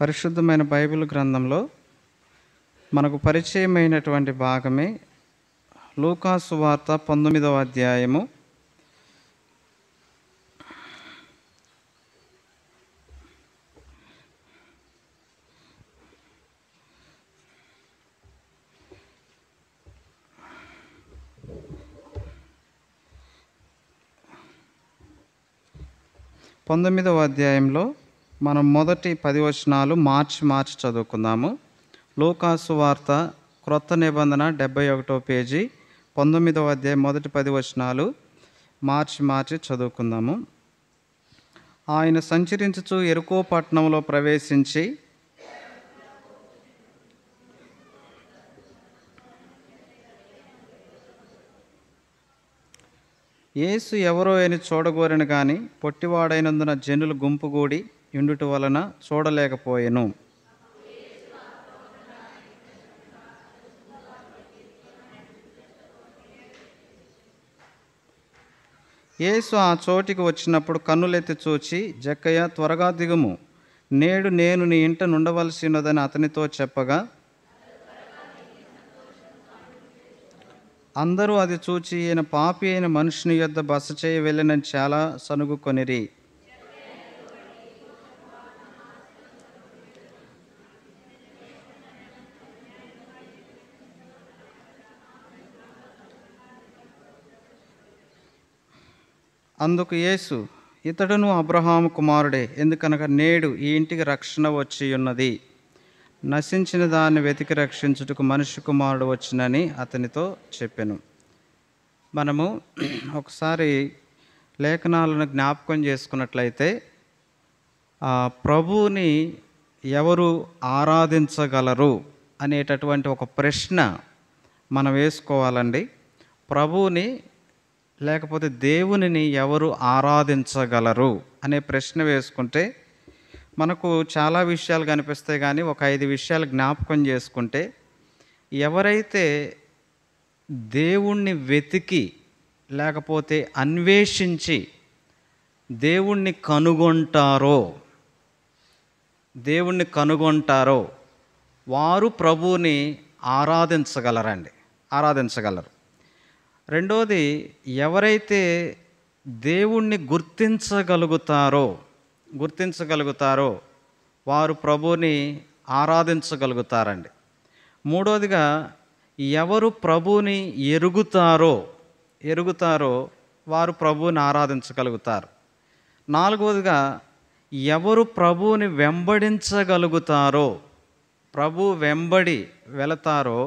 పరిశుద్ధమైన బైబిల్ గ్రంథంలో మనకు పరిచయమైనటువంటి భాగమే లూకాసు వార్త పంతొమ్మిదవ అధ్యాయము పంతొమ్మిదవ అధ్యాయంలో మనం మొదటి పది మార్చి మార్చి చదువుకుందాము లూకాసు వార్త క్రొత్త నిబంధన డెబ్బై ఒకటో పేజీ పంతొమ్మిదవ అధ్యాయం మొదటి పది మార్చి మార్చి చదువుకుందాము ఆయన సంచరించుచు ఎరుకో పట్టణంలో ప్రవేశించి ఏసు ఎవరో అని చూడగోరని కానీ పొట్టివాడైనందున జనులు గుంపుగూడి ఇండుట వలన చూడలేకపోయాను యేసు ఆ చోటికి వచ్చినప్పుడు కన్నులెత్తి చూచి జక్కయ్య త్వరగా దిగుము నేడు నేను నీ ఇంట నుండవలసినదని అతనితో చెప్పగా అందరూ అది చూచి ఈయన పాపి అయిన మనుషుని యొద్ద బస చేయి వెళ్ళినని చాలా సనుగుకొనిరి అందుకు యేసు ఇతడును అబ్రహాము కుమారుడే ఎందుకనగా నేడు ఈ ఇంటికి రక్షణ వచ్చి ఉన్నది నశించిన దాన్ని వెతికి రక్షించుటకు మనిషి కుమారుడు వచ్చినని అతనితో చెప్పాను మనము ఒకసారి లేఖనాలను జ్ఞాపకం చేసుకున్నట్లయితే ప్రభువుని ఎవరు ఆరాధించగలరు అనేటటువంటి ఒక ప్రశ్న మనం వేసుకోవాలండి ప్రభువుని లేకపోతే దేవునిని ఎవరు ఆరాధించగలరు అనే ప్రశ్న వేసుకుంటే మనకు చాలా విషయాలు కనిపిస్తాయి కానీ ఒక ఐదు విషయాలు జ్ఞాపకం చేసుకుంటే ఎవరైతే దేవుణ్ణి వెతికి లేకపోతే అన్వేషించి దేవుణ్ణి కనుగొంటారో దేవుణ్ణి కనుగొంటారో వారు ప్రభువుని ఆరాధించగలరండి ఆరాధించగలరు రెండోది ఎవరైతే దేవుణ్ణి గుర్తించగలుగుతారో గుర్తించగలుగుతారో వారు ప్రభుని ఆరాధించగలుగుతారండి మూడోదిగా ఎవరు ప్రభుని ఎరుగుతారో ఎరుగుతారో వారు ప్రభువుని ఆరాధించగలుగుతారు నాలుగవదిగా ఎవరు ప్రభువుని వెంబడించగలుగుతారో ప్రభు వెంబడి వెళతారో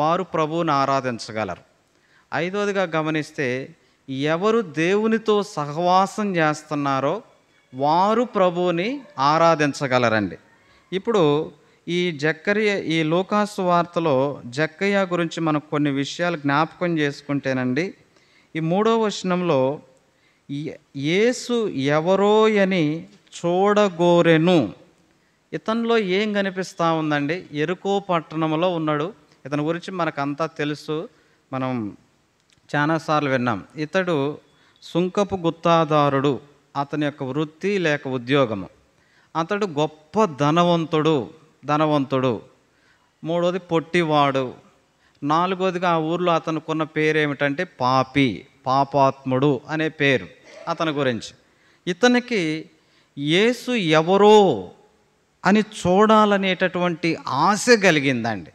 వారు ప్రభువుని ఆరాధించగలరు ఐదవదిగా గమనిస్తే ఎవరు దేవునితో సహవాసం చేస్తున్నారో వారు ప్రభువుని ఆరాధించగలరండి ఇప్పుడు ఈ జక్కరియ ఈ లోకాసు వార్తలో జక్కయ్య గురించి మనం కొన్ని విషయాలు జ్ఞాపకం చేసుకుంటేనండి ఈ మూడో వచనంలో ఏసు ఎవరో అని చూడగోరెను ఇతనిలో ఏం కనిపిస్తూ ఉందండి ఎరుకో పట్టణంలో ఉన్నాడు ఇతని గురించి మనకంతా తెలుసు మనం చాలాసార్లు విన్నాం ఇతడు సుంకపు గుత్తాదారుడు అతని యొక్క వృత్తి లేక ఉద్యోగము అతడు గొప్ప ధనవంతుడు ధనవంతుడు మూడోది పొట్టివాడు నాలుగోదిగా ఆ ఊర్లో అతనుకున్న పేరు ఏమిటంటే పాపి పాపాత్ముడు అనే పేరు అతని గురించి ఇతనికి యేసు ఎవరో అని చూడాలనేటటువంటి ఆశ కలిగిందండి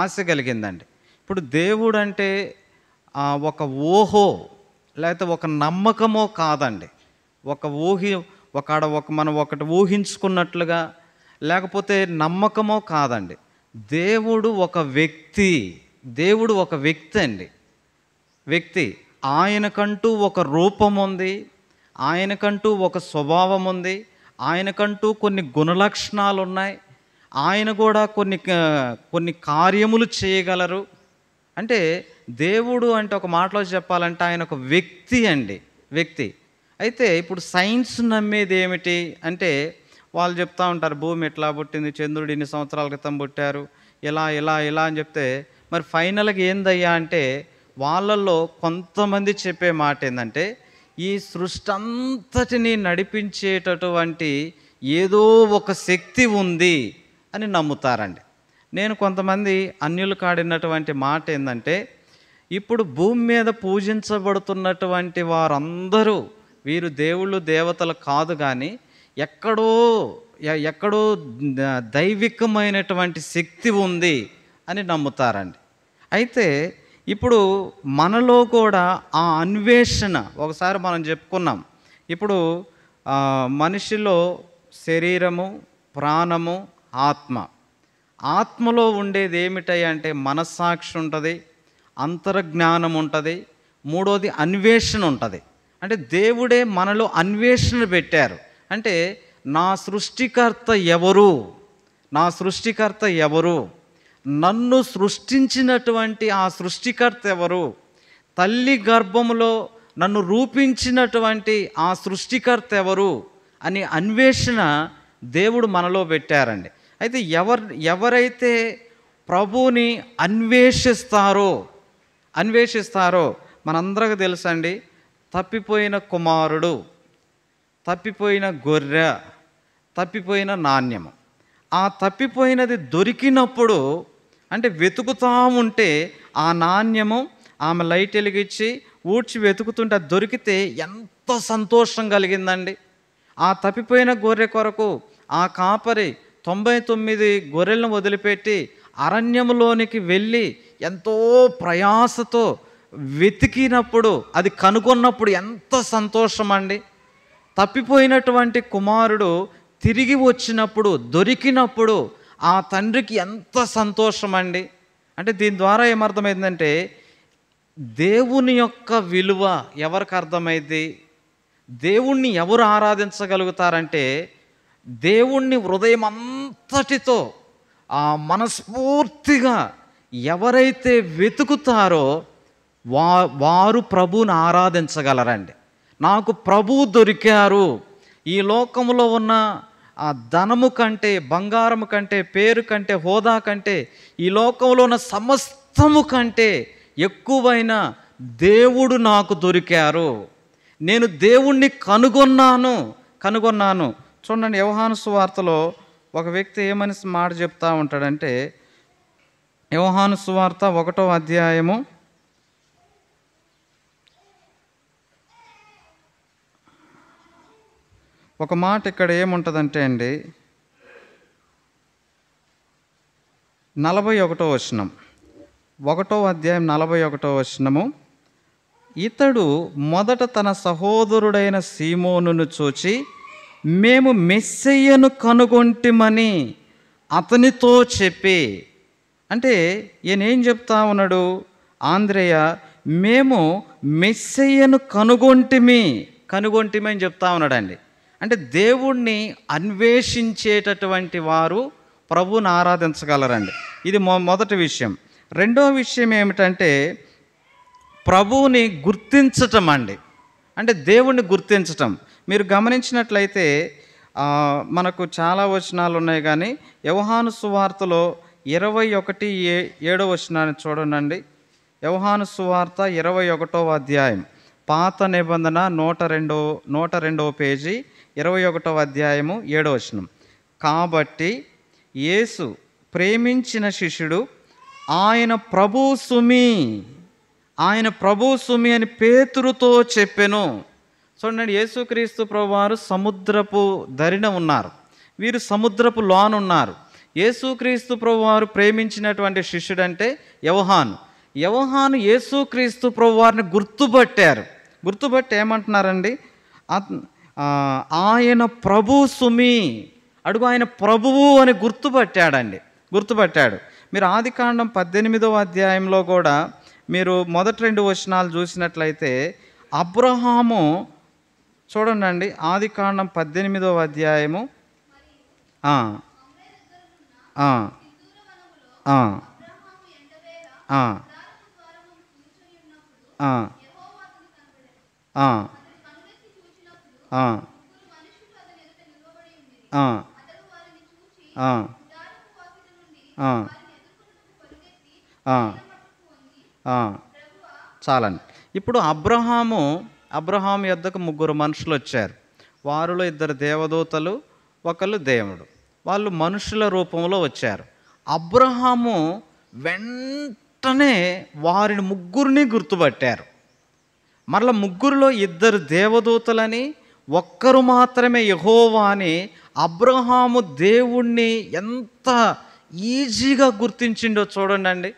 ఆశ కలిగిందండి ఇప్పుడు దేవుడు అంటే ఒక ఊహో లేకపోతే ఒక నమ్మకమో కాదండి ఒక ఊహి ఒకడ ఒక మనం ఒకటి ఊహించుకున్నట్లుగా లేకపోతే నమ్మకమో కాదండి దేవుడు ఒక వ్యక్తి దేవుడు ఒక వ్యక్తి అండి వ్యక్తి ఆయనకంటూ ఒక రూపం ఉంది ఆయనకంటూ ఒక స్వభావం ఉంది ఆయనకంటూ కొన్ని గుణలక్షణాలు ఉన్నాయి ఆయన కూడా కొన్ని కొన్ని కార్యములు చేయగలరు అంటే దేవుడు అంటే ఒక మాటలో చెప్పాలంటే ఆయన ఒక వ్యక్తి అండి వ్యక్తి అయితే ఇప్పుడు సైన్స్ నమ్మేది ఏమిటి అంటే వాళ్ళు చెప్తూ ఉంటారు భూమి ఎట్లా పుట్టింది చంద్రుడు ఇన్ని సంవత్సరాల క్రితం పుట్టారు ఇలా ఇలా ఇలా అని చెప్తే మరి ఫైనల్గా ఏందయ్యా అంటే వాళ్ళల్లో కొంతమంది చెప్పే మాట ఏంటంటే ఈ సృష్టి అంతటిని నడిపించేటటువంటి ఏదో ఒక శక్తి ఉంది అని నమ్ముతారండి నేను కొంతమంది అన్యులు కాడినటువంటి మాట ఏంటంటే ఇప్పుడు భూమి మీద పూజించబడుతున్నటువంటి వారందరూ వీరు దేవుళ్ళు దేవతలు కాదు కానీ ఎక్కడో ఎక్కడో దైవికమైనటువంటి శక్తి ఉంది అని నమ్ముతారండి అయితే ఇప్పుడు మనలో కూడా ఆ అన్వేషణ ఒకసారి మనం చెప్పుకున్నాం ఇప్పుడు మనిషిలో శరీరము ప్రాణము ఆత్మ ఆత్మలో ఉండేది ఏమిటాయి అంటే మనస్సాక్షి ఉంటుంది అంతర్జ్ఞానం ఉంటుంది మూడోది అన్వేషణ ఉంటుంది అంటే దేవుడే మనలో అన్వేషణ పెట్టారు అంటే నా సృష్టికర్త ఎవరు నా సృష్టికర్త ఎవరు నన్ను సృష్టించినటువంటి ఆ సృష్టికర్త ఎవరు తల్లి గర్భములో నన్ను రూపించినటువంటి ఆ సృష్టికర్త ఎవరు అని అన్వేషణ దేవుడు మనలో పెట్టారండి అయితే ఎవరు ఎవరైతే ప్రభువుని అన్వేషిస్తారో అన్వేషిస్తారో మనందరికి తెలుసండి తప్పిపోయిన కుమారుడు తప్పిపోయిన గొర్రె తప్పిపోయిన నాణ్యము ఆ తప్పిపోయినది దొరికినప్పుడు అంటే వెతుకుతా ఉంటే ఆ నాణ్యము ఆమె లైట్ వెలిగించి ఊడ్చి వెతుకుతుంటే దొరికితే ఎంత సంతోషం కలిగిందండి ఆ తప్పిపోయిన గొర్రె కొరకు ఆ కాపరి తొంభై తొమ్మిది గొర్రెలను వదిలిపెట్టి అరణ్యములోనికి వెళ్ళి ఎంతో ప్రయాసతో వెతికినప్పుడు అది కనుగొన్నప్పుడు ఎంత సంతోషం అండి తప్పిపోయినటువంటి కుమారుడు తిరిగి వచ్చినప్పుడు దొరికినప్పుడు ఆ తండ్రికి ఎంత సంతోషం అండి అంటే దీని ద్వారా ఏమర్థమైందంటే దేవుని యొక్క విలువ ఎవరికి అర్థమైంది దేవుణ్ణి ఎవరు ఆరాధించగలుగుతారంటే దేవుణ్ణి హృదయం అంతటితో మనస్ఫూర్తిగా ఎవరైతే వెతుకుతారో వా వారు ప్రభువుని ఆరాధించగలరండి నాకు ప్రభువు దొరికారు ఈ లోకంలో ఉన్న ఆ ధనము కంటే బంగారము కంటే పేరు కంటే హోదా కంటే ఈ లోకంలో ఉన్న సమస్తము కంటే ఎక్కువైన దేవుడు నాకు దొరికారు నేను దేవుణ్ణి కనుగొన్నాను కనుగొన్నాను చూడండి వ్యవహాను సువార్తలో ఒక వ్యక్తి ఏమని మాట చెప్తా ఉంటాడంటే యోహాను సువార్త ఒకటో అధ్యాయము ఒక మాట ఇక్కడ ఏముంటుందంటే అండి నలభై ఒకటో వచనం ఒకటో అధ్యాయం నలభై ఒకటో వచనము ఇతడు మొదట తన సహోదరుడైన సీమోనును చూచి మేము మెస్సయ్యను కనుగొంటిమని అతనితో చెప్పి అంటే ఈయన ఏం చెప్తా ఉన్నాడు ఆంధ్రేయ మేము మెస్సయ్యను కనుగొంటిమి కనుగొంటిమి అని చెప్తా ఉన్నాడండి అంటే దేవుణ్ణి అన్వేషించేటటువంటి వారు ప్రభువుని ఆరాధించగలరండి ఇది మొ మొదటి విషయం రెండో విషయం ఏమిటంటే ప్రభువుని గుర్తించటం అండి అంటే దేవుణ్ణి గుర్తించటం మీరు గమనించినట్లయితే మనకు చాలా వచనాలు ఉన్నాయి కానీ యవహాను సువార్తలో ఇరవై ఒకటి ఏ ఏడో వచనాన్ని చూడండి యవహాను సువార్త ఇరవై ఒకటవ అధ్యాయం పాత నిబంధన నూట రెండో నూట రెండవ పేజీ ఇరవై ఒకటవ అధ్యాయము ఏడో వచనం కాబట్టి యేసు ప్రేమించిన శిష్యుడు ఆయన ప్రభు సుమి ఆయన ప్రభు సుమి అని పేతురుతో చెప్పెను చూడండి యేసుక్రీస్తు ప్రభువారు సముద్రపు దరిన ఉన్నారు వీరు సముద్రపు లోనున్నారు యేసుక్రీస్తు ప్రభువారు ప్రేమించినటువంటి శిష్యుడంటే యవహాను యవహాను యేసుక్రీస్తు ప్రభువారిని గుర్తుపట్టారు గుర్తుపట్టి ఏమంటున్నారండి ఆయన ప్రభు సుమి అడుగు ఆయన ప్రభువు అని గుర్తుపట్టాడండి గుర్తుపట్టాడు మీరు ఆది కాండం పద్దెనిమిదవ అధ్యాయంలో కూడా మీరు మొదటి రెండు వచనాలు చూసినట్లయితే అబ్రహాము చూడండి ఆది కాండం పద్దెనిమిదవ అధ్యాయము చాలండి ఇప్పుడు అబ్రహాము అబ్రహాం యొద్దకు ముగ్గురు మనుషులు వచ్చారు వారిలో ఇద్దరు దేవదూతలు ఒకళ్ళు దేవుడు వాళ్ళు మనుషుల రూపంలో వచ్చారు అబ్రహాము వెంటనే వారిని ముగ్గురిని గుర్తుపట్టారు మరల ముగ్గురులో ఇద్దరు దేవదూతలని ఒక్కరు మాత్రమే యహోవా అని అబ్రహాము దేవుణ్ణి ఎంత ఈజీగా గుర్తించిండో చూడండి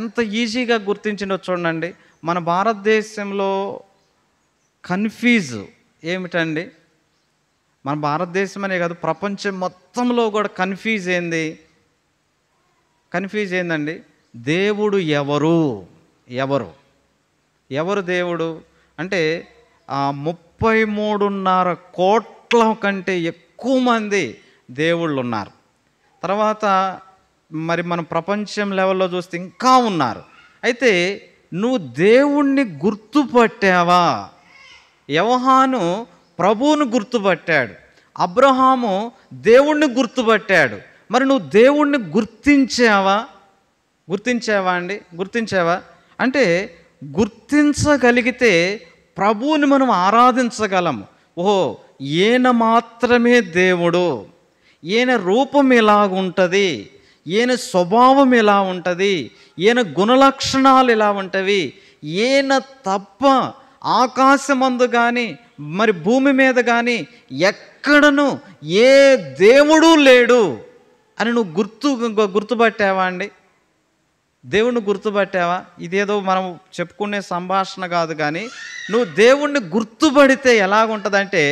ఎంత ఈజీగా గుర్తించిండో చూడండి మన భారతదేశంలో కన్ఫ్యూజ్ ఏమిటండి మన భారతదేశం అనే కాదు ప్రపంచం మొత్తంలో కూడా కన్ఫ్యూజ్ ఏంది కన్ఫ్యూజ్ అయిందండి దేవుడు ఎవరు ఎవరు ఎవరు దేవుడు అంటే ముప్పై మూడున్నర కోట్ల కంటే ఎక్కువ మంది దేవుళ్ళు ఉన్నారు తర్వాత మరి మన ప్రపంచం లెవెల్లో చూస్తే ఇంకా ఉన్నారు అయితే నువ్వు దేవుణ్ణి గుర్తుపట్టావా యవహాను ప్రభువును గుర్తుపట్టాడు అబ్రహాము దేవుణ్ణి గుర్తుపట్టాడు మరి నువ్వు దేవుణ్ణి గుర్తించావా గుర్తించావా అండి గుర్తించావా అంటే గుర్తించగలిగితే ప్రభువుని మనం ఆరాధించగలము ఓహో ఈయన మాత్రమే దేవుడు ఈయన రూపం ఎలాగుంటుంది ఈయన స్వభావం ఎలా ఉంటుంది ఈయన గుణలక్షణాలు ఎలా ఉంటవి ఈయన తప్ప ఆకాశమందు కానీ మరి భూమి మీద కానీ ఎక్కడను ఏ దేవుడు లేడు అని నువ్వు గుర్తు గుర్తుపట్టావా అండి దేవుణ్ణి గుర్తుపట్టావా ఇదేదో మనం చెప్పుకునే సంభాషణ కాదు కానీ నువ్వు దేవుణ్ణి గుర్తుపడితే ఎలాగుంటుందంటే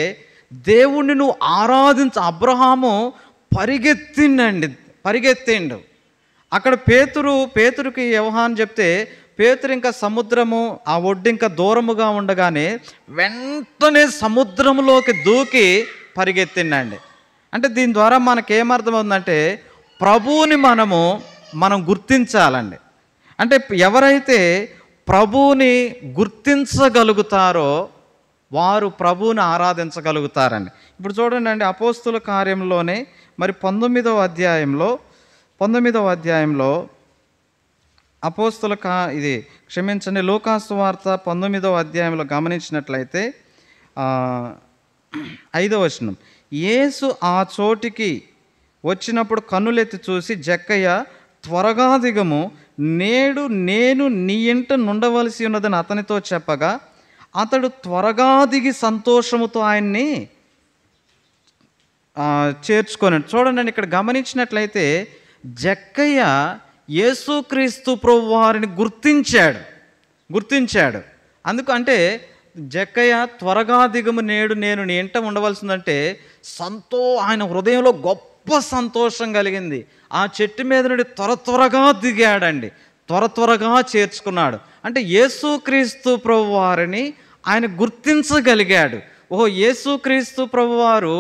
దేవుణ్ణి నువ్వు ఆరాధించ అబ్రహాము పరిగెత్తిండండి పరిగెత్తిండు అక్కడ పేతురు పేతురుకి వ్యవహారం చెప్తే పేతురు ఇంకా సముద్రము ఆ ఒడ్డు ఇంకా దూరముగా ఉండగానే వెంటనే సముద్రంలోకి దూకి పరిగెత్తిండండి అంటే దీని ద్వారా మనకేమర్థమవుతుందంటే ప్రభువుని మనము మనం గుర్తించాలండి అంటే ఎవరైతే ప్రభువుని గుర్తించగలుగుతారో వారు ప్రభువుని ఆరాధించగలుగుతారండి ఇప్పుడు చూడండి అండి అపోస్తుల కార్యంలోనే మరి పంతొమ్మిదవ అధ్యాయంలో పంతొమ్మిదవ అధ్యాయంలో అపోస్తుల కా ఇది క్షమించండి లోకాసు వార్త పంతొమ్మిదవ అధ్యాయంలో గమనించినట్లయితే ఐదవ వచనం యేసు ఆ చోటికి వచ్చినప్పుడు కన్నులెత్తి చూసి జక్కయ్య త్వరగా దిగము నేడు నేను నీ ఇంట నుండవలసి ఉన్నదని అతనితో చెప్పగా అతడు త్వరగా దిగి సంతోషముతో ఆయన్ని చేర్చుకొని చూడండి ఇక్కడ గమనించినట్లయితే జక్కయ్య యేసుక్రీస్తు ప్రభు వారిని గుర్తించాడు గుర్తించాడు అందుకు అంటే జక్కయ్య త్వరగా దిగము నేడు నేను ఎంట ఉండవలసిందంటే సంతో ఆయన హృదయంలో గొప్ప సంతోషం కలిగింది ఆ చెట్టు మీద నుండి త్వర త్వరగా దిగాడండి త్వర త్వరగా చేర్చుకున్నాడు అంటే యేసుక్రీస్తు ప్రభు వారిని ఆయన గుర్తించగలిగాడు ఓ యేసుక్రీస్తు ప్రభువారు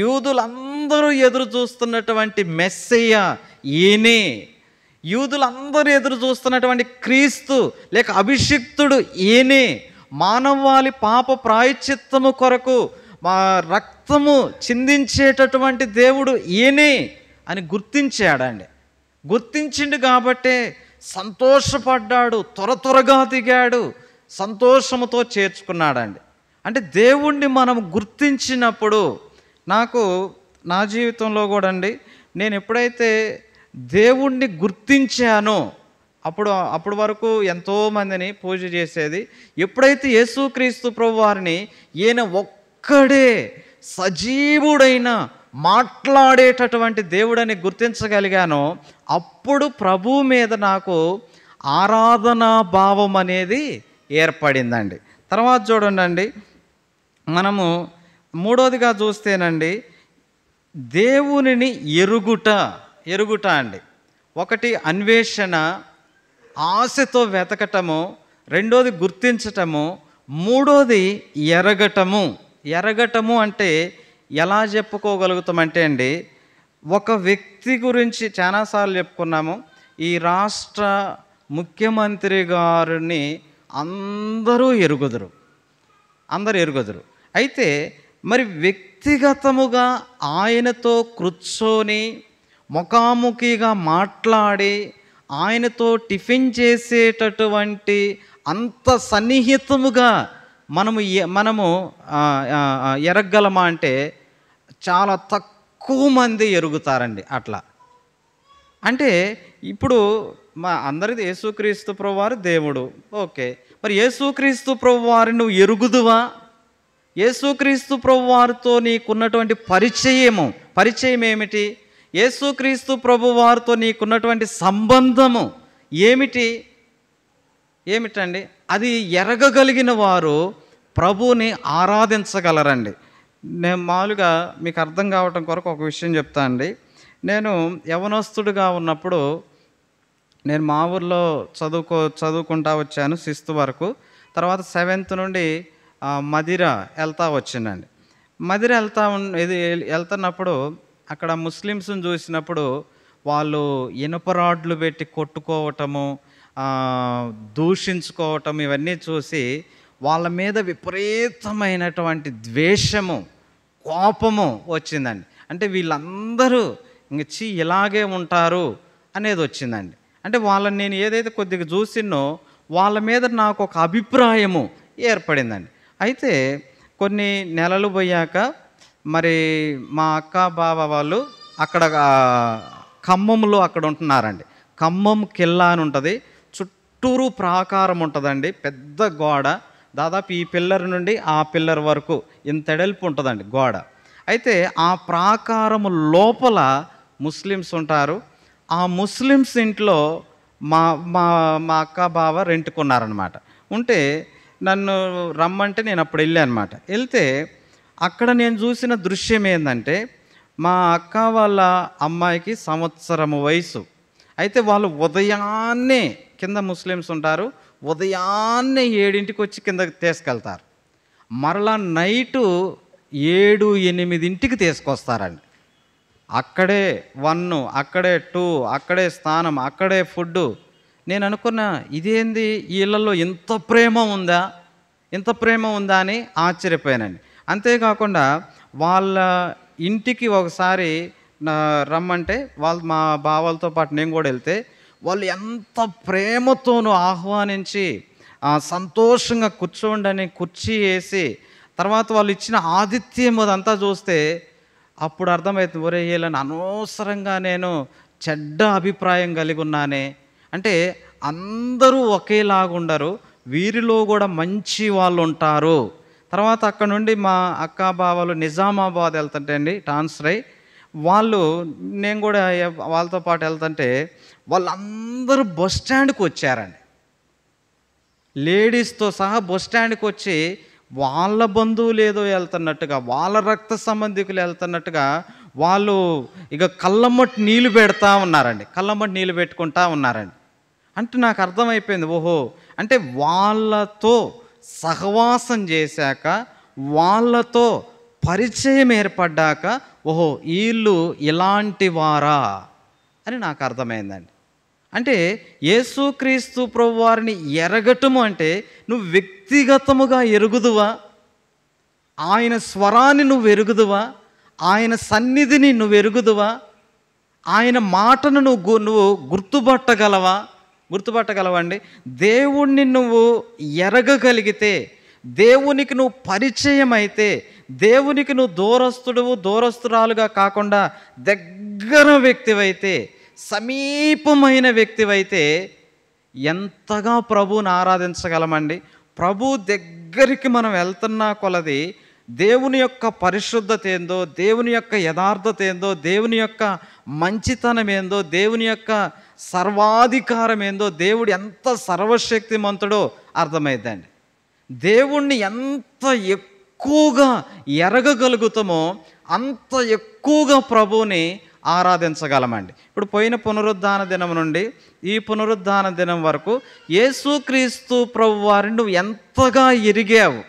యూదులందరూ ఎదురు చూస్తున్నటువంటి మెస్సయ్య ఈయనే యూదులందరూ ఎదురు చూస్తున్నటువంటి క్రీస్తు లేక అభిషిక్తుడు ఈయనే మానవాళి పాప ప్రాయచిత్తము కొరకు మా రక్తము చిందించేటటువంటి దేవుడు ఈయనే అని గుర్తించాడండి గుర్తించిండు కాబట్టే సంతోషపడ్డాడు త్వర త్వరగా దిగాడు సంతోషముతో చేర్చుకున్నాడండి అంటే దేవుణ్ణి మనం గుర్తించినప్పుడు నాకు నా జీవితంలో కూడా అండి నేను ఎప్పుడైతే దేవుణ్ణి గుర్తించాను అప్పుడు అప్పుడు వరకు ఎంతోమందిని పూజ చేసేది ఎప్పుడైతే యేసుక్రీస్తు ప్రభు వారిని ఈయన ఒక్కడే సజీవుడైన మాట్లాడేటటువంటి దేవుడని గుర్తించగలిగానో అప్పుడు ప్రభు మీద నాకు ఆరాధనా భావం అనేది ఏర్పడిందండి తర్వాత చూడండి మనము మూడోదిగా చూస్తేనండి దేవునిని ఎరుగుట ఎరుగుట అండి ఒకటి అన్వేషణ ఆశతో వెతకటము రెండోది గుర్తించటము మూడోది ఎరగటము ఎరగటము అంటే ఎలా చెప్పుకోగలుగుతామంటే అండి ఒక వ్యక్తి గురించి చాలాసార్లు చెప్పుకున్నాము ఈ రాష్ట్ర ముఖ్యమంత్రి గారిని అందరూ ఎరుగుదురు అందరు ఎరుగుదురు అయితే మరి వ్యక్తిగతముగా ఆయనతో కూర్చొని ముఖాముఖిగా మాట్లాడి ఆయనతో టిఫిన్ చేసేటటువంటి అంత సన్నిహితముగా మనము మనము ఎరగలమా అంటే చాలా తక్కువ మంది ఎరుగుతారండి అట్లా అంటే ఇప్పుడు మా అందరిది యేసుక్రీస్తు ప్రభువారు దేవుడు ఓకే మరి యేసుక్రీస్తు వారి నువ్వు ఎరుగుదువా యేసుక్రీస్తు వారితో నీకున్నటువంటి పరిచయము పరిచయం ఏమిటి యేసుక్రీస్తు ప్రభు వారితో నీకున్నటువంటి సంబంధము ఏమిటి ఏమిటండి అది ఎరగగలిగిన వారు ప్రభువుని ఆరాధించగలరండి నేను మామూలుగా మీకు అర్థం కావటం కొరకు ఒక విషయం చెప్తా అండి నేను యవనస్తుడిగా ఉన్నప్పుడు నేను మా ఊర్లో చదువుకో చదువుకుంటా వచ్చాను సిస్త్ వరకు తర్వాత సెవెంత్ నుండి మదిర వెళ్తా వచ్చిందండి మదిర వెళ్తా ఇది వెళ్తున్నప్పుడు అక్కడ ముస్లిమ్స్ని చూసినప్పుడు వాళ్ళు ఇనుప రాడ్లు పెట్టి కొట్టుకోవటము దూషించుకోవటం ఇవన్నీ చూసి వాళ్ళ మీద విపరీతమైనటువంటి ద్వేషము కోపము వచ్చిందండి అంటే వీళ్ళందరూ ఇంక చి ఇలాగే ఉంటారు అనేది వచ్చిందండి అంటే వాళ్ళని నేను ఏదైతే కొద్దిగా చూసినో వాళ్ళ మీద నాకు ఒక అభిప్రాయము ఏర్పడిందండి అయితే కొన్ని నెలలు పోయాక మరి మా అక్క బావ వాళ్ళు అక్కడ ఖమ్మంలో అక్కడ ఉంటున్నారండి ఖమ్మం కిల్లా అని ఉంటుంది చుట్టూరు ప్రాకారం ఉంటుందండి పెద్ద గోడ దాదాపు ఈ పిల్లర్ నుండి ఆ పిల్లర్ వరకు ఇంతెడల్పు ఉంటుందండి గోడ అయితే ఆ ప్రాకారము లోపల ముస్లిమ్స్ ఉంటారు ఆ ముస్లిమ్స్ ఇంట్లో మా మా మా అక్క బావ రెంట్కున్నారనమాట ఉంటే నన్ను రమ్మంటే నేను అప్పుడు వెళ్ళాను అనమాట వెళ్తే అక్కడ నేను చూసిన దృశ్యం ఏంటంటే మా అక్క వాళ్ళ అమ్మాయికి సంవత్సరం వయసు అయితే వాళ్ళు ఉదయాన్నే కింద ముస్లిమ్స్ ఉంటారు ఉదయాన్నే ఏడింటికి వచ్చి కిందకి తీసుకెళ్తారు మరలా నైటు ఏడు ఎనిమిదింటికి తీసుకొస్తారండి అక్కడే వన్ అక్కడే టూ అక్కడే స్థానం అక్కడే ఫుడ్ నేను అనుకున్నా ఇదేంది వీళ్ళల్లో ఇంత ప్రేమ ఉందా ఇంత ప్రేమ ఉందా అని ఆశ్చర్యపోయానండి అంతేకాకుండా వాళ్ళ ఇంటికి ఒకసారి రమ్మంటే వాళ్ళు మా బావాలతో పాటు నేను కూడా వెళ్తే వాళ్ళు ఎంత ప్రేమతోనూ ఆహ్వానించి సంతోషంగా కూర్చోండి కుర్చీ వేసి తర్వాత వాళ్ళు ఇచ్చిన ఆతిథ్యం అదంతా చూస్తే అప్పుడు అర్థమవుతుంది ఒరే వీళ్ళని అనవసరంగా నేను చెడ్డ అభిప్రాయం కలిగి ఉన్నానే అంటే అందరూ ఒకేలాగుండరు వీరిలో కూడా మంచి వాళ్ళు ఉంటారు తర్వాత అక్కడ నుండి మా అక్క బావలు నిజామాబాద్ వెళ్తుంటే అండి అయ్యి వాళ్ళు నేను కూడా వాళ్ళతో పాటు వెళ్తుంటే వాళ్ళందరూ బస్ స్టాండ్కి వచ్చారండి లేడీస్తో సహా బస్ స్టాండ్కి వచ్చి వాళ్ళ బంధువులు ఏదో వెళ్తున్నట్టుగా వాళ్ళ రక్త సంబంధికులు వెళ్తున్నట్టుగా వాళ్ళు ఇక కళ్ళమ్మటి నీళ్ళు పెడతా ఉన్నారండి కళ్ళమ్మటి నీళ్ళు పెట్టుకుంటా ఉన్నారండి అంటే నాకు అర్థమైపోయింది ఓహో అంటే వాళ్ళతో సహవాసం చేశాక వాళ్ళతో పరిచయం ఏర్పడ్డాక ఓహో వీళ్ళు ఇలాంటి వారా అని నాకు అర్థమైందండి అంటే యేసుక్రీస్తు ప్రభు వారిని ఎరగటము అంటే నువ్వు వ్యక్తిగతముగా ఎరుగుదువా ఆయన స్వరాన్ని నువ్వు ఎరుగుదువా ఆయన సన్నిధిని నువ్వు ఎరుగుదువా ఆయన మాటను నువ్వు నువ్వు గుర్తుపట్టగలవా గుర్తుపట్టగలవండి దేవుణ్ణి నువ్వు ఎరగగలిగితే దేవునికి నువ్వు పరిచయం అయితే దేవునికి నువ్వు దూరస్తుడువు దూరస్తురాలుగా కాకుండా దగ్గర వ్యక్తివైతే సమీపమైన వ్యక్తివైతే ఎంతగా ప్రభువుని ఆరాధించగలమండి ప్రభు దగ్గరికి మనం వెళ్తున్నా కొలది దేవుని యొక్క పరిశుద్ధత ఏందో దేవుని యొక్క యథార్థత ఏందో దేవుని యొక్క మంచితనం ఏందో దేవుని యొక్క సర్వాధికారం ఏందో దేవుడు ఎంత సర్వశక్తిమంతుడో అర్థమైందండి దేవుణ్ణి ఎంత ఎక్కువగా ఎరగగలుగుతామో అంత ఎక్కువగా ప్రభువుని ఆరాధించగలమండి ఇప్పుడు పోయిన పునరుద్ధాన దినం నుండి ఈ పునరుద్ధాన దినం వరకు యేసుక్రీస్తు ప్రభు వారిని నువ్వు ఎంతగా ఎరిగావు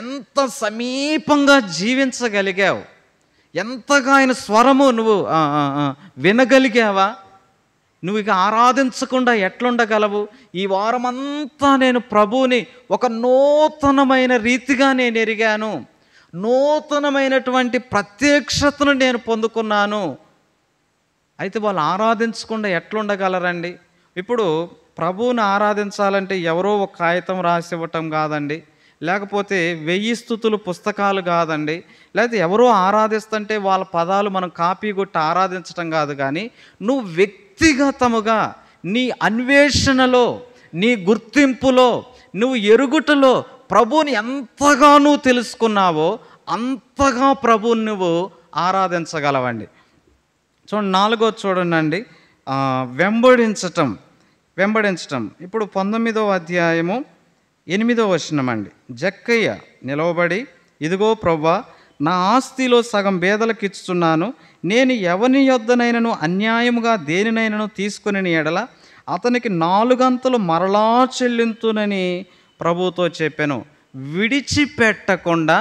ఎంత సమీపంగా జీవించగలిగావు ఎంతగా ఆయన స్వరము నువ్వు వినగలిగావా నువ్వు ఇక ఆరాధించకుండా ఎట్లుండగలవు ఈ వారమంతా నేను ప్రభువుని ఒక నూతనమైన రీతిగా నేను ఎరిగాను నూతనమైనటువంటి ప్రత్యక్షతను నేను పొందుకున్నాను అయితే వాళ్ళు ఆరాధించకుండా ఎట్లుండగలరండి ఇప్పుడు ప్రభువుని ఆరాధించాలంటే ఎవరో ఒక కాగితం రాసి ఇవ్వటం కాదండి లేకపోతే వెయ్యి స్థుతులు పుస్తకాలు కాదండి లేకపోతే ఎవరో ఆరాధిస్తుంటే వాళ్ళ పదాలు మనం కాపీ కొట్టి ఆరాధించటం కాదు కానీ నువ్వు వ్యక్తి వ్యక్తిగతముగా నీ అన్వేషణలో నీ గుర్తింపులో నువ్వు ఎరుగుటలో ప్రభువుని ఎంతగా నువ్వు తెలుసుకున్నావో అంతగా ప్రభువుని నువ్వు ఆరాధించగలవండి చూడండి నాలుగో చూడండి వెంబడించటం వెంబడించటం ఇప్పుడు పంతొమ్మిదవ అధ్యాయము ఎనిమిదో వచనం అండి జక్కయ్య నిలవబడి ఇదిగో ప్రభా నా ఆస్తిలో సగం బేదలకు నేను ఎవని యొద్దనైనను అన్యాయముగా దేనినైనను తీసుకుని ఎడల అతనికి నాలుగంతలు మరలా చెల్లింతునని ప్రభుతో చెప్పాను విడిచిపెట్టకుండా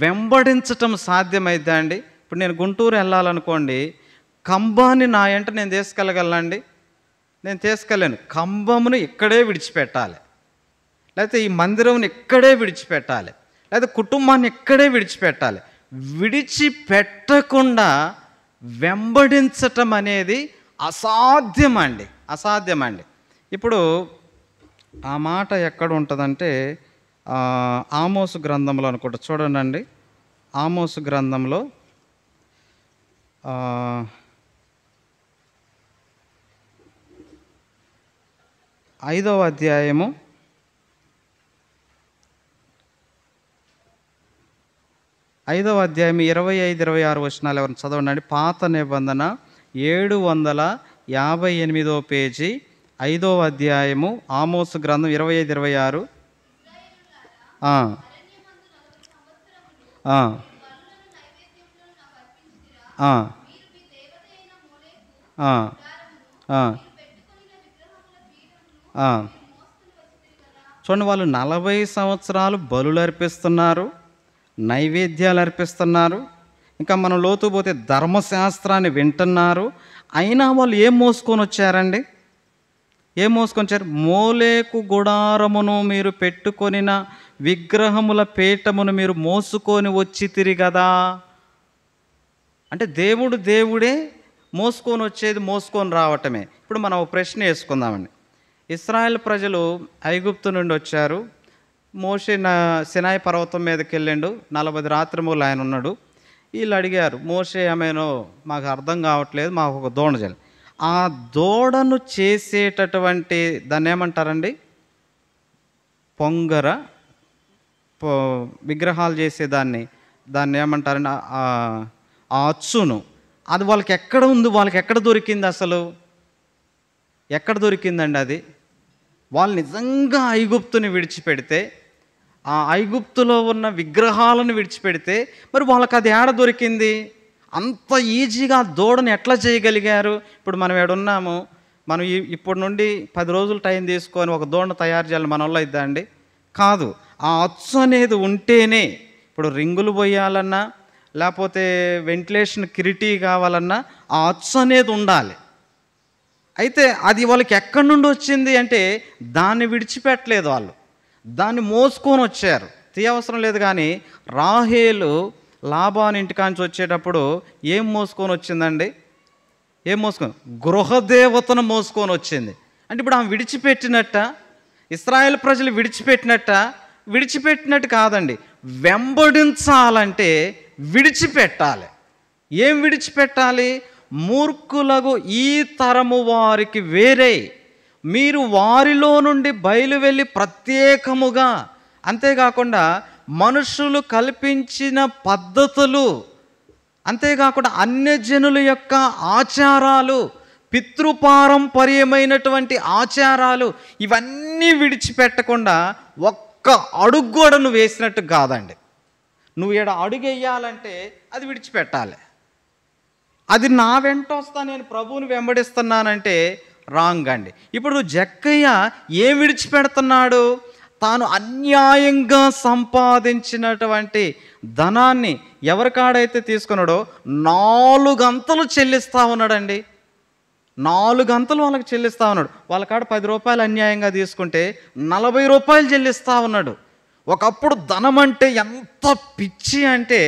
వెంబడించటం సాధ్యమైతే అండి ఇప్పుడు నేను గుంటూరు వెళ్ళాలనుకోండి కంబాన్ని నా ఎంట నేను తీసుకెళ్ళగలండి నేను తీసుకెళ్ళాను కంబమును ఇక్కడే విడిచిపెట్టాలి లేకపోతే ఈ మందిరంను ఇక్కడే విడిచిపెట్టాలి లేదా కుటుంబాన్ని ఎక్కడే విడిచిపెట్టాలి విడిచిపెట్టకుండా వెంబడించటం అనేది అసాధ్యమండి అసాధ్యమండి ఇప్పుడు ఆ మాట ఎక్కడ ఉంటుందంటే ఆమోసు గ్రంథంలో అనుకుంటా చూడండి ఆమోసు గ్రంథంలో ఐదవ అధ్యాయము ఐదవ అధ్యాయం ఇరవై ఐదు ఇరవై ఆరు వచనాలు ఎవరిని చదవండి పాత నిబంధన ఏడు వందల యాభై ఎనిమిదో పేజీ ఐదవ అధ్యాయము ఆమోసు గ్రంథం ఇరవై ఐదు ఇరవై ఆరు చూడండి వాళ్ళు నలభై సంవత్సరాలు బలులు అర్పిస్తున్నారు నైవేద్యాలు అర్పిస్తున్నారు ఇంకా మనం లోతు పోతే ధర్మశాస్త్రాన్ని వింటున్నారు అయినా వాళ్ళు ఏం మోసుకొని వచ్చారండి ఏం మోసుకొని వచ్చారు మోలేకు గుడారమును మీరు పెట్టుకొనిన విగ్రహముల పీఠమును మీరు మోసుకొని వచ్చి తిరిగదా అంటే దేవుడు దేవుడే మోసుకొని వచ్చేది మోసుకొని రావటమే ఇప్పుడు మనం ప్రశ్న వేసుకుందామండి ఇస్రాయల్ ప్రజలు ఐగుప్తు నుండి వచ్చారు మోషే నా సినాయి పర్వతం మీదకి వెళ్ళిండు నలభై రాత్రిమూలు ఆయన ఉన్నాడు వీళ్ళు అడిగారు మోసే ఏమైనా మాకు అర్థం కావట్లేదు మాకు ఒక దోణ చేయాలి ఆ దోడను చేసేటటువంటి దాన్ని ఏమంటారండి పొంగర విగ్రహాలు చేసేదాన్ని దాన్ని ఏమంటారండి ఆ అచ్చును అది వాళ్ళకి ఎక్కడ ఉంది వాళ్ళకి ఎక్కడ దొరికింది అసలు ఎక్కడ దొరికిందండి అది వాళ్ళు నిజంగా ఐగుప్తుని విడిచిపెడితే ఆ ఐగుప్తులో ఉన్న విగ్రహాలను విడిచిపెడితే మరి వాళ్ళకి అది ఏడ దొరికింది అంత ఈజీగా దూడను ఎట్లా చేయగలిగారు ఇప్పుడు మనం ఎడున్నాము మనం ఇప్పటి నుండి పది రోజులు టైం తీసుకొని ఒక దూడను తయారు చేయాలి మన వల్ల ఇద్దా కాదు ఆ అచ్చు అనేది ఉంటేనే ఇప్పుడు రింగులు పోయాలన్నా లేకపోతే వెంటిలేషన్ కిరిటీ కావాలన్నా ఆ అచ్చు అనేది ఉండాలి అయితే అది వాళ్ళకి ఎక్కడి నుండి వచ్చింది అంటే దాన్ని విడిచిపెట్టలేదు వాళ్ళు దాన్ని మోసుకొని వచ్చారు తీయవసరం లేదు కానీ రాహేలు లాభాన్ ఇంటికాంచి వచ్చేటప్పుడు ఏం మోసుకొని వచ్చిందండి ఏం మోసుకొని గృహదేవతను మోసుకొని వచ్చింది అంటే ఇప్పుడు ఆమె విడిచిపెట్టినట్ట ఇస్రాయేల్ ప్రజలు విడిచిపెట్టినట్ట విడిచిపెట్టినట్టు కాదండి వెంబడించాలంటే విడిచిపెట్టాలి ఏం విడిచిపెట్టాలి మూర్ఖులకు ఈ తరము వారికి వేరే మీరు వారిలో నుండి బయలు వెళ్ళి ప్రత్యేకముగా అంతేకాకుండా మనుషులు కల్పించిన పద్ధతులు అంతేకాకుండా అన్యజనుల యొక్క ఆచారాలు పితృపారంపర్యమైనటువంటి ఆచారాలు ఇవన్నీ విడిచిపెట్టకుండా ఒక్క అడుగు కూడా నువ్వు వేసినట్టు కాదండి నువ్వు ఇక్కడ అడుగు వేయాలంటే అది విడిచిపెట్టాలి అది నా వెంట వస్తా నేను ప్రభువుని వెంబడిస్తున్నానంటే రాంగ్ అండి ఇప్పుడు జక్కయ్య ఏం విడిచిపెడుతున్నాడు తాను అన్యాయంగా సంపాదించినటువంటి ధనాన్ని ఎవరికాడైతే తీసుకున్నాడో నాలుగంతలు చెల్లిస్తూ ఉన్నాడండి నాలుగంతలు వాళ్ళకి చెల్లిస్తూ ఉన్నాడు వాళ్ళ కాడ పది రూపాయలు అన్యాయంగా తీసుకుంటే నలభై రూపాయలు చెల్లిస్తూ ఉన్నాడు ఒకప్పుడు ధనం అంటే ఎంత పిచ్చి అంటే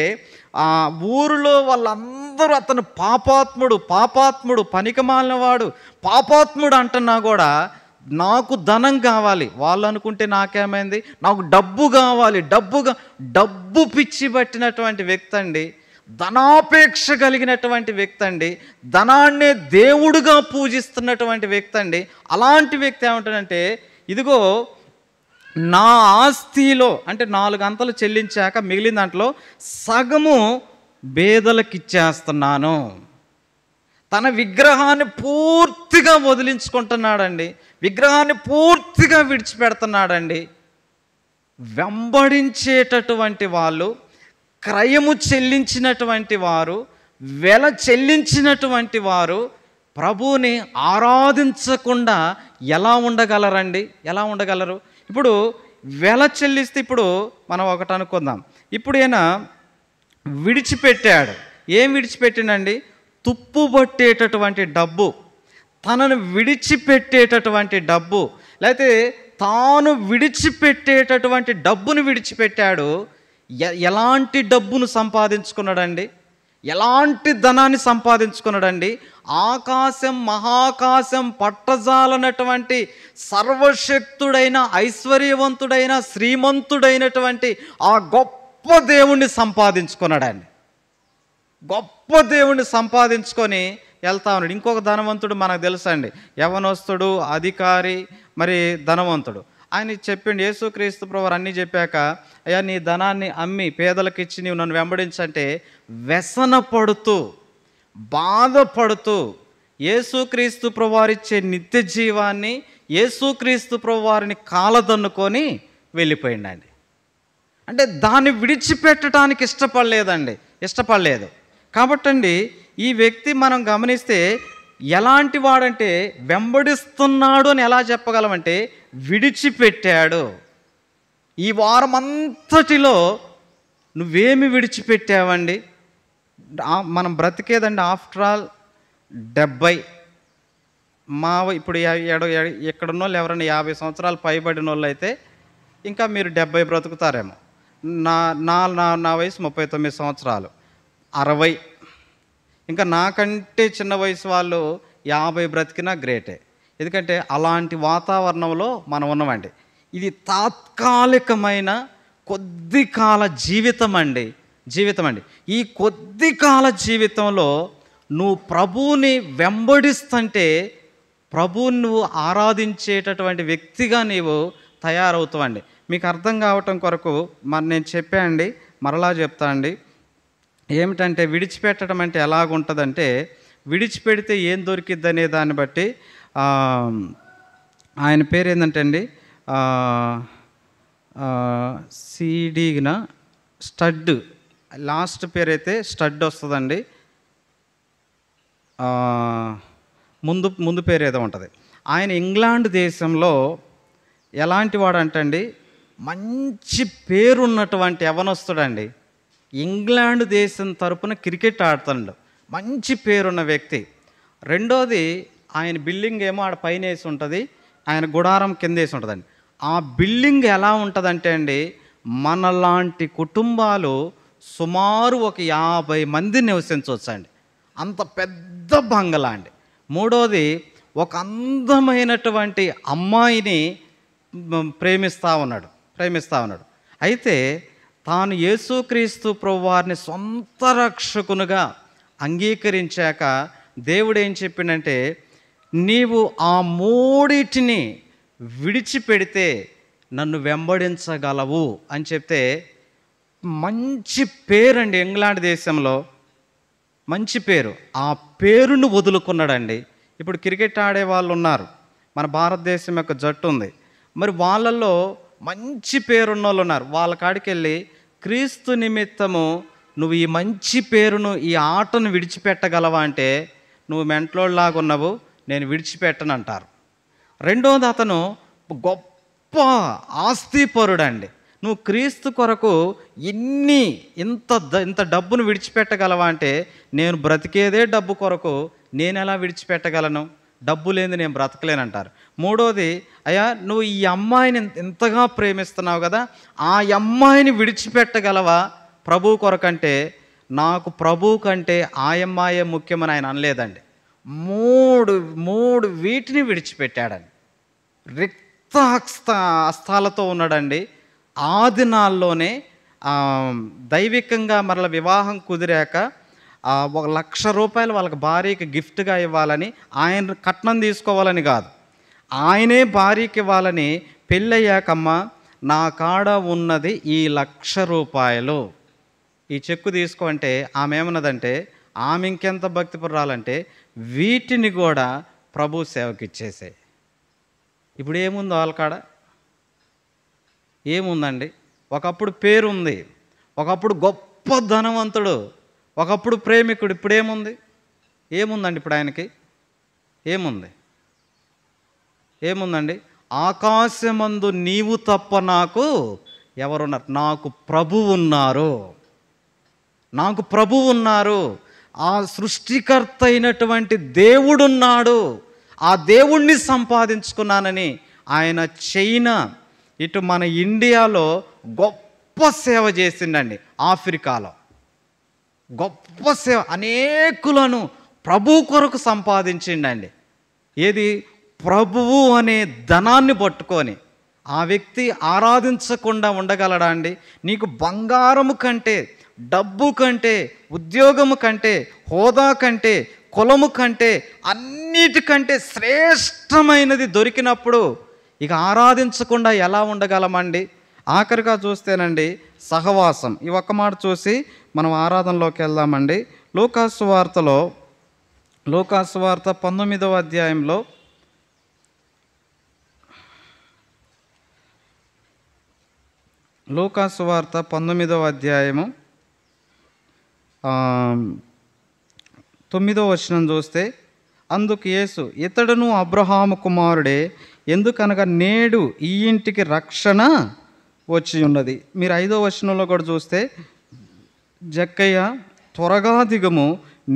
ఆ ఊరిలో వాళ్ళందరూ అతను పాపాత్ముడు పాపాత్ముడు మాలినవాడు పాపాత్ముడు అంటున్నా కూడా నాకు ధనం కావాలి వాళ్ళు అనుకుంటే నాకేమైంది నాకు డబ్బు కావాలి డబ్బుగా డబ్బు పిచ్చి పట్టినటువంటి వ్యక్తి అండి ధనాపేక్ష కలిగినటువంటి వ్యక్తి అండి ధనాన్నే దేవుడుగా పూజిస్తున్నటువంటి వ్యక్తి అండి అలాంటి వ్యక్తి ఏమంటాడంటే ఇదిగో నా ఆస్తిలో అంటే నాలుగు అంతలు చెల్లించాక మిగిలిన దాంట్లో సగము బేదలకిచ్చేస్తున్నాను తన విగ్రహాన్ని పూర్తిగా వదిలించుకుంటున్నాడండి విగ్రహాన్ని పూర్తిగా విడిచిపెడుతున్నాడండి వెంబడించేటటువంటి వాళ్ళు క్రయము చెల్లించినటువంటి వారు వెల చెల్లించినటువంటి వారు ప్రభువుని ఆరాధించకుండా ఎలా ఉండగలరండి ఎలా ఉండగలరు ఇప్పుడు వెల చెల్లిస్తే ఇప్పుడు మనం ఒకటి అనుకుందాం ఇప్పుడు ఈయన విడిచిపెట్టాడు ఏం విడిచిపెట్టినండి తుప్పు పట్టేటటువంటి డబ్బు తనను విడిచిపెట్టేటటువంటి డబ్బు లేకపోతే తాను విడిచిపెట్టేటటువంటి డబ్బును విడిచిపెట్టాడు ఎలాంటి డబ్బును సంపాదించుకున్నాడండి ఎలాంటి ధనాన్ని సంపాదించుకున్నాడండి ఆకాశం మహాకాశం పట్టజాలనటువంటి సర్వశక్తుడైన ఐశ్వర్యవంతుడైన శ్రీమంతుడైనటువంటి ఆ గొప్ప దేవుణ్ణి సంపాదించుకున్నాడండి గొప్ప దేవుణ్ణి సంపాదించుకొని వెళ్తా ఉన్నాడు ఇంకొక ధనవంతుడు మనకు తెలుసండి యవనోస్తుడు అధికారి మరి ధనవంతుడు ఆయన చెప్పిండు క్రీస్తు ప్రభు అన్నీ చెప్పాక అయ్యా నీ ధనాన్ని అమ్మి పేదలకు ఇచ్చి నీవు నన్ను వెంబడించంటే వ్యసన పడుతూ బాధపడుతూ ఏసుక్రీస్తు ప్రభువారిచ్చే నిత్య జీవాన్ని ఏసుక్రీస్తు ప్రభువారిని కాలదన్నుకొని వెళ్ళిపోయిండండి అంటే దాన్ని విడిచిపెట్టడానికి ఇష్టపడలేదండి ఇష్టపడలేదు కాబట్టండి ఈ వ్యక్తి మనం గమనిస్తే ఎలాంటి వాడంటే వెంబడిస్తున్నాడు అని ఎలా చెప్పగలమంటే విడిచిపెట్టాడు ఈ వారం అంతటిలో నువ్వేమి విడిచిపెట్టావండి మనం బ్రతికేదండి ఆఫ్టర్ ఆల్ డెబ్బై మా ఇప్పుడు ఎడ ఎక్కడున్న వాళ్ళు ఎవరైనా యాభై సంవత్సరాలు పైబడిన వాళ్ళు అయితే ఇంకా మీరు డెబ్బై బ్రతుకుతారేమో నా నా నా వయసు ముప్పై తొమ్మిది సంవత్సరాలు అరవై ఇంకా నాకంటే చిన్న వయసు వాళ్ళు యాభై బ్రతికినా గ్రేటే ఎందుకంటే అలాంటి వాతావరణంలో మనం ఉన్నామండి ఇది తాత్కాలికమైన కొద్ది కాల జీవితం అండి జీవితం అండి ఈ కొద్ది కాల జీవితంలో నువ్వు ప్రభువుని వెంబడిస్తంటే ప్రభువుని నువ్వు ఆరాధించేటటువంటి వ్యక్తిగా నీవు తయారవుతావండి మీకు అర్థం కావటం కొరకు మరి నేను అండి మరలా చెప్తా అండి ఏమిటంటే విడిచిపెట్టడం అంటే ఎలాగుంటుందంటే విడిచిపెడితే ఏం దొరికిద్ది అనే దాన్ని బట్టి ఆయన పేరు ఏంటంటే అండి సిడీన స్టడ్ లాస్ట్ పేరు అయితే స్టడ్ వస్తుందండి ముందు ముందు పేరు ఏదో ఉంటుంది ఆయన ఇంగ్లాండ్ దేశంలో ఎలాంటి వాడంటండి మంచి పేరున్నటువంటి ఎవనొస్తాడండి ఇంగ్లాండ్ దేశం తరపున క్రికెట్ ఆడతాడు మంచి పేరున్న వ్యక్తి రెండోది ఆయన బిల్డింగ్ ఏమో ఆడ పైన వేసి ఉంటుంది ఆయన గుడారం కింద వేసి ఉంటుందండి ఆ బిల్డింగ్ ఎలా ఉంటుందంటే అండి మనలాంటి కుటుంబాలు సుమారు ఒక యాభై మంది నివసించవచ్చు అండి అంత పెద్ద బంగళా అండి మూడోది ఒక అందమైనటువంటి అమ్మాయిని ప్రేమిస్తూ ఉన్నాడు ప్రేమిస్తూ ఉన్నాడు అయితే తాను యేసుక్రీస్తు ప్రభువారిని సొంత రక్షకునుగా అంగీకరించాక దేవుడు ఏం చెప్పిండంటే నీవు ఆ మూడిటిని విడిచిపెడితే నన్ను వెంబడించగలవు అని చెప్తే మంచి పేరండి ఇంగ్లాండ్ దేశంలో మంచి పేరు ఆ పేరును వదులుకున్నాడండి ఇప్పుడు క్రికెట్ ఆడే వాళ్ళు ఉన్నారు మన భారతదేశం యొక్క జట్టు ఉంది మరి వాళ్ళల్లో మంచి పేరున్న వాళ్ళు ఉన్నారు వాళ్ళ కాడికి వెళ్ళి క్రీస్తు నిమిత్తము నువ్వు ఈ మంచి పేరును ఈ ఆటను విడిచిపెట్టగలవా అంటే నువ్వు మెంట్లోలాగా ఉన్నావు నేను విడిచిపెట్టను అంటారు రెండోది అతను గొప్ప ఆస్తిపరుడు అండి నువ్వు క్రీస్తు కొరకు ఇన్ని ఇంత ఇంత డబ్బును విడిచిపెట్టగలవా అంటే నేను బ్రతికేదే డబ్బు కొరకు నేను ఎలా విడిచిపెట్టగలను డబ్బు లేని నేను బ్రతకలేనంటారు మూడోది అయ్యా నువ్వు ఈ అమ్మాయిని ఎంతగా ప్రేమిస్తున్నావు కదా ఆ అమ్మాయిని విడిచిపెట్టగలవా ప్రభు కొరకంటే నాకు ప్రభు కంటే ఆయమ్మాయే ముఖ్యమని ఆయన అనలేదండి మూడు మూడు వీటిని విడిచిపెట్టాడని రిక్త హస్త హస్తాలతో ఉన్నాడండి ఆ దినాల్లోనే దైవికంగా మరల వివాహం కుదిరాక ఒక లక్ష రూపాయలు వాళ్ళకి భార్యకి గిఫ్ట్గా ఇవ్వాలని ఆయన కట్నం తీసుకోవాలని కాదు ఆయనే భార్యకి ఇవ్వాలని పెళ్ళయ్యాకమ్మ నా కాడ ఉన్నది ఈ లక్ష రూపాయలు ఈ చెక్కు తీసుకుంటే ఆమె ఏమన్నదంటే ఆమె ఇంకెంత భక్తిపురాలంటే వీటిని కూడా ప్రభు సేవకి ఇచ్చేసే ఇప్పుడు ఏముందో వాళ్ళ కాడ ఏముందండి ఒకప్పుడు పేరుంది ఒకప్పుడు గొప్ప ధనవంతుడు ఒకప్పుడు ప్రేమికుడు ఇప్పుడు ఏముంది ఏముందండి ఇప్పుడు ఆయనకి ఏముంది ఏముందండి ఆకాశమందు నీవు తప్ప నాకు ఎవరున్నారు నాకు ప్రభు ఉన్నారు నాకు ప్రభు ఉన్నారు ఆ సృష్టికర్త అయినటువంటి దేవుడున్నాడు ఆ దేవుణ్ణి సంపాదించుకున్నానని ఆయన చైనా ఇటు మన ఇండియాలో గొప్ప సేవ చేసిండండి ఆఫ్రికాలో గొప్ప సేవ అనేకులను ప్రభు కొరకు సంపాదించిండండి ఏది ప్రభువు అనే ధనాన్ని పట్టుకొని ఆ వ్యక్తి ఆరాధించకుండా ఉండగలడా అండి నీకు బంగారము కంటే డబ్బు కంటే ఉద్యోగము కంటే హోదా కంటే కులము కంటే అన్నిటికంటే శ్రేష్టమైనది దొరికినప్పుడు ఇక ఆరాధించకుండా ఎలా ఉండగలమండి ఆఖరిగా చూస్తేనండి సహవాసం ఈ ఒక్క మాట చూసి మనం ఆరాధనలోకి వెళ్దామండి లూకాసు వార్తలో లూకాసు వార్త పంతొమ్మిదవ అధ్యాయంలో లూకాసు వార్త పంతొమ్మిదవ అధ్యాయము తొమ్మిదవ వచనం చూస్తే అందుకు యేసు ఇతడును అబ్రహాము కుమారుడే ఎందుకనగా నేడు ఈ ఇంటికి రక్షణ వచ్చి ఉన్నది మీరు ఐదో వచనంలో కూడా చూస్తే జక్కయ్య త్వరగా దిగము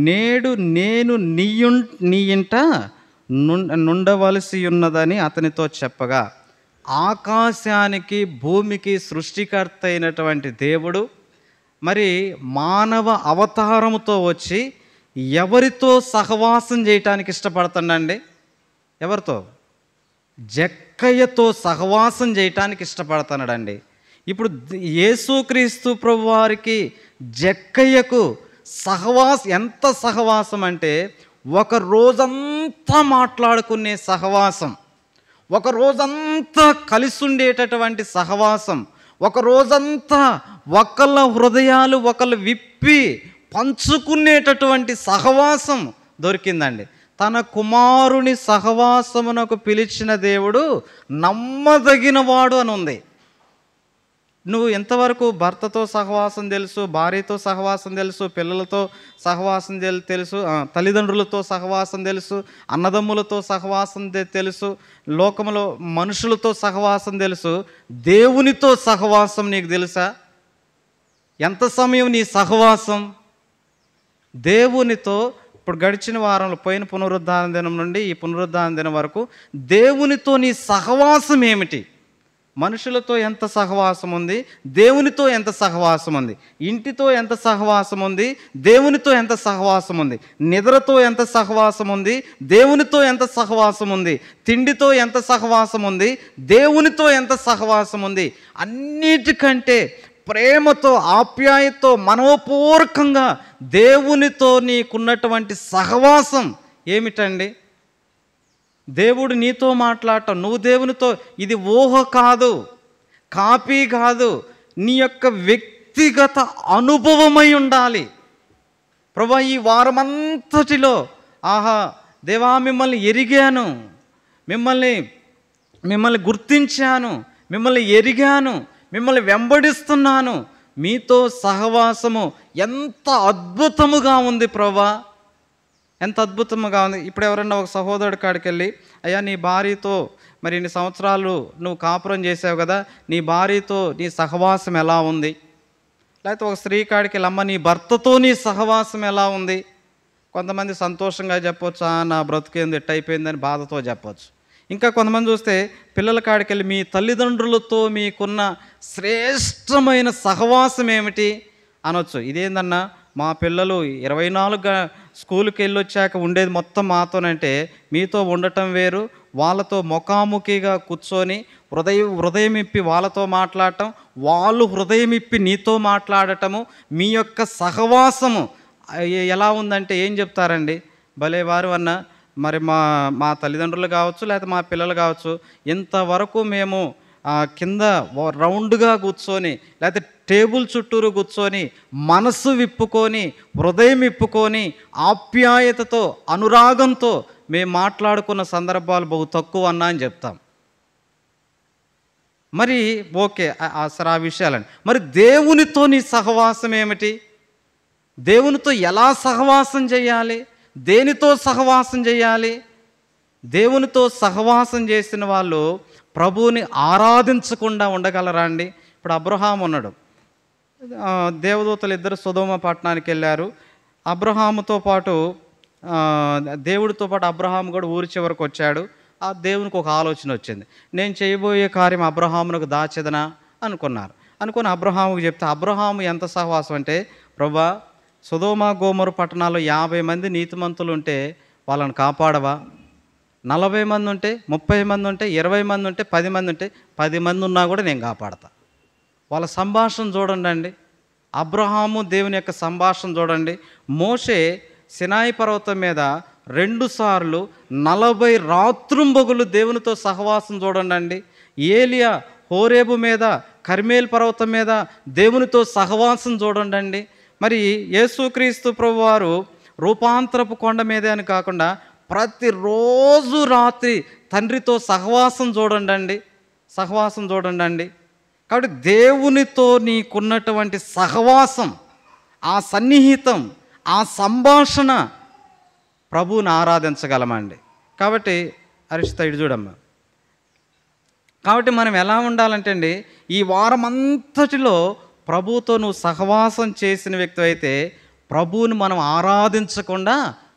నేడు నేను నీయు నీ ఇంట నుండవలసి ఉన్నదని అతనితో చెప్పగా ఆకాశానికి భూమికి సృష్టికర్త అయినటువంటి దేవుడు మరి మానవ అవతారముతో వచ్చి ఎవరితో సహవాసం చేయటానికి ఇష్టపడుతుండండి ఎవరితో జక్కయ్యతో సహవాసం చేయటానికి ఇష్టపడతానడండి ఇప్పుడు యేసుక్రీస్తు ప్రభు వారికి జక్కయ్యకు సహవాస ఎంత సహవాసం అంటే ఒక రోజంతా మాట్లాడుకునే సహవాసం ఒక రోజంతా కలిసి ఉండేటటువంటి సహవాసం ఒక రోజంతా ఒకళ్ళ హృదయాలు ఒకళ్ళు విప్పి పంచుకునేటటువంటి సహవాసం దొరికిందండి తన కుమారుని సహవాసమునకు పిలిచిన దేవుడు నమ్మదగినవాడు అని ఉంది నువ్వు ఎంతవరకు భర్తతో సహవాసం తెలుసు భార్యతో సహవాసం తెలుసు పిల్లలతో సహవాసం తెలుసు తల్లిదండ్రులతో సహవాసం తెలుసు అన్నదమ్ములతో సహవాసం తెలుసు లోకంలో మనుషులతో సహవాసం తెలుసు దేవునితో సహవాసం నీకు తెలుసా ఎంత సమయం నీ సహవాసం దేవునితో ఇప్పుడు గడిచిన వారంలో పోయిన పునరుద్ధాన దినం నుండి ఈ పునరుద్ధాన దినం వరకు దేవునితో నీ సహవాసం ఏమిటి మనుషులతో ఎంత సహవాసం ఉంది దేవునితో ఎంత సహవాసం ఉంది ఇంటితో ఎంత సహవాసం ఉంది దేవునితో ఎంత సహవాసం ఉంది నిద్రతో ఎంత సహవాసం ఉంది దేవునితో ఎంత సహవాసం ఉంది తిండితో ఎంత సహవాసం ఉంది దేవునితో ఎంత సహవాసం ఉంది అన్నిటికంటే ప్రేమతో ఆప్యాయతో మనోపూర్వకంగా దేవునితో నీకున్నటువంటి సహవాసం ఏమిటండి దేవుడు నీతో మాట్లాడటం నువ్వు దేవునితో ఇది ఊహ కాదు కాపీ కాదు నీ యొక్క వ్యక్తిగత అనుభవమై ఉండాలి ప్రభా ఈ వారమంతటిలో ఆహా దేవా మిమ్మల్ని ఎరిగాను మిమ్మల్ని మిమ్మల్ని గుర్తించాను మిమ్మల్ని ఎరిగాను మిమ్మల్ని వెంబడిస్తున్నాను మీతో సహవాసము ఎంత అద్భుతముగా ఉంది ప్రభా ఎంత అద్భుతముగా ఉంది ఇప్పుడు ఎవరన్నా ఒక సహోదరుడు కాడికి వెళ్ళి అయ్యా నీ భార్యతో మరి ఇన్ని సంవత్సరాలు నువ్వు కాపురం చేసావు కదా నీ భార్యతో నీ సహవాసం ఎలా ఉంది లేకపోతే ఒక స్త్రీ కాడికి వెళ్ళమ్మ నీ భర్తతో నీ సహవాసం ఎలా ఉంది కొంతమంది సంతోషంగా చెప్పొచ్చు నా బ్రతికేంది ఎట్టయిపోయిందని బాధతో చెప్పొచ్చు ఇంకా కొంతమంది చూస్తే పిల్లల కాడికి వెళ్ళి మీ తల్లిదండ్రులతో మీకున్న శ్రేష్టమైన సహవాసం ఏమిటి అనొచ్చు ఇదేందన్నా మా పిల్లలు ఇరవై నాలుగు స్కూల్కి వెళ్ళొచ్చాక ఉండేది మొత్తం మాతోనంటే మీతో ఉండటం వేరు వాళ్ళతో ముఖాముఖిగా కూర్చొని హృదయ హృదయం ఇప్పి వాళ్ళతో మాట్లాడటం వాళ్ళు హృదయం ఇప్పి నీతో మాట్లాడటము మీ యొక్క సహవాసము ఎలా ఉందంటే ఏం చెప్తారండి భలే వారు అన్న మరి మా మా తల్లిదండ్రులు కావచ్చు లేకపోతే మా పిల్లలు కావచ్చు ఇంతవరకు మేము కింద రౌండ్గా కూర్చొని లేకపోతే టేబుల్ చుట్టూరు కూర్చొని మనసు విప్పుకొని హృదయం విప్పుకొని ఆప్యాయతతో అనురాగంతో మేము మాట్లాడుకున్న సందర్భాలు బహు తక్కువ అన్నా అని చెప్తాం మరి ఓకే అసలు ఆ విషయాలని మరి దేవునితో నీ సహవాసం ఏమిటి దేవునితో ఎలా సహవాసం చేయాలి దేనితో సహవాసం చేయాలి దేవునితో సహవాసం చేసిన వాళ్ళు ప్రభువుని ఆరాధించకుండా ఉండగలరా అండి ఇప్పుడు అబ్రహాం ఉన్నాడు దేవదూతలు ఇద్దరు సుధోమ పట్టణానికి వెళ్ళారు అబ్రహాముతో పాటు దేవుడితో పాటు అబ్రహాం కూడా ఊరి చివరకు వచ్చాడు ఆ దేవునికి ఒక ఆలోచన వచ్చింది నేను చేయబోయే కార్యం అబ్రహామునకు దాచేదనా అనుకున్నారు అనుకుని అబ్రహాముకు చెప్తే అబ్రహాము ఎంత సహవాసం అంటే ప్రభా సుధోమ గోమరు పట్టణాల్లో యాభై మంది నీతిమంతులు ఉంటే వాళ్ళని కాపాడవా నలభై మంది ఉంటే ముప్పై మంది ఉంటే ఇరవై మంది ఉంటే పది మంది ఉంటే పది మంది ఉన్నా కూడా నేను కాపాడతా వాళ్ళ సంభాషణ చూడండి అండి అబ్రహాము దేవుని యొక్క సంభాషణ చూడండి మోషే సినాయి పర్వతం మీద రెండుసార్లు నలభై రాత్రుంబగులు దేవునితో సహవాసం చూడండి అండి ఏలియా హోరేబు మీద కర్మేల్ పర్వతం మీద దేవునితో సహవాసం చూడండి మరి యేసుక్రీస్తు ప్రభు వారు రూపాంతరపు కొండ మీదే అని కాకుండా ప్రతిరోజు రాత్రి తండ్రితో సహవాసం చూడండి అండి సహవాసం చూడండి అండి కాబట్టి దేవునితో నీకున్నటువంటి సహవాసం ఆ సన్నిహితం ఆ సంభాషణ ప్రభువుని ఆరాధించగలమండి కాబట్టి హరిషిత ఇటు చూడమ్మా కాబట్టి మనం ఎలా ఉండాలంటే అండి ఈ వారం అంతటిలో ప్రభుతో నువ్వు సహవాసం చేసిన వ్యక్తి అయితే ప్రభువుని మనం ఆరాధించకుండా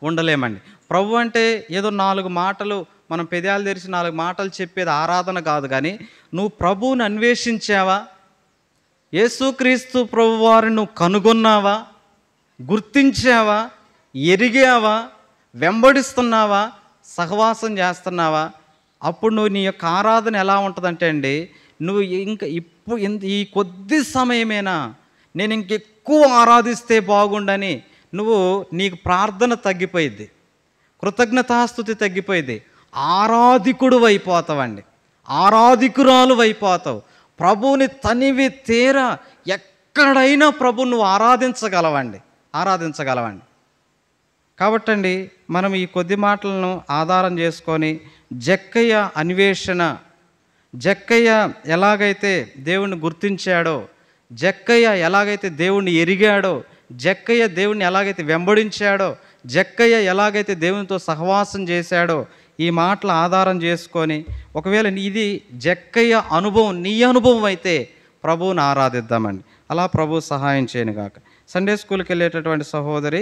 ఉండలేమండి ప్రభు అంటే ఏదో నాలుగు మాటలు మనం పెదాలు తెరిచి నాలుగు మాటలు చెప్పేది ఆరాధన కాదు కానీ నువ్వు ప్రభువుని అన్వేషించావా యేసుక్రీస్తు ప్రభు వారిని నువ్వు కనుగొన్నావా గుర్తించావా ఎరిగావా వెంబడిస్తున్నావా సహవాసం చేస్తున్నావా అప్పుడు నువ్వు నీ యొక్క ఆరాధన ఎలా ఉంటుందంటే అండి నువ్వు ఇంకా ఇప్పుడు ఈ కొద్ది సమయమేనా నేను ఇంకెక్కువ ఆరాధిస్తే బాగుండని నువ్వు నీకు ప్రార్థన తగ్గిపోయింది కృతజ్ఞతాస్థుతి తగ్గిపోయింది ఆరాధికుడు అయిపోతావండి ఆరాధికురాలు అయిపోతావు ప్రభువుని తనివి తీర ఎక్కడైనా ప్రభు నువ్వు ఆరాధించగలవండి ఆరాధించగలవండి కాబట్టండి మనం ఈ కొద్ది మాటలను ఆధారం చేసుకొని జక్కయ్య అన్వేషణ జక్కయ్య ఎలాగైతే దేవుణ్ణి గుర్తించాడో జక్కయ్య ఎలాగైతే దేవుణ్ణి ఎరిగాడో జక్కయ్య దేవుణ్ణి ఎలాగైతే వెంబడించాడో జక్కయ్య ఎలాగైతే దేవునితో సహవాసం చేశాడో ఈ మాటల ఆధారం చేసుకొని ఒకవేళ ఇది జక్కయ్య అనుభవం నీ అనుభవం అయితే ప్రభువుని ఆరాధిద్దామండి అలా ప్రభు సహాయం చేయను కాక సండే స్కూల్కి వెళ్ళేటటువంటి సహోదరి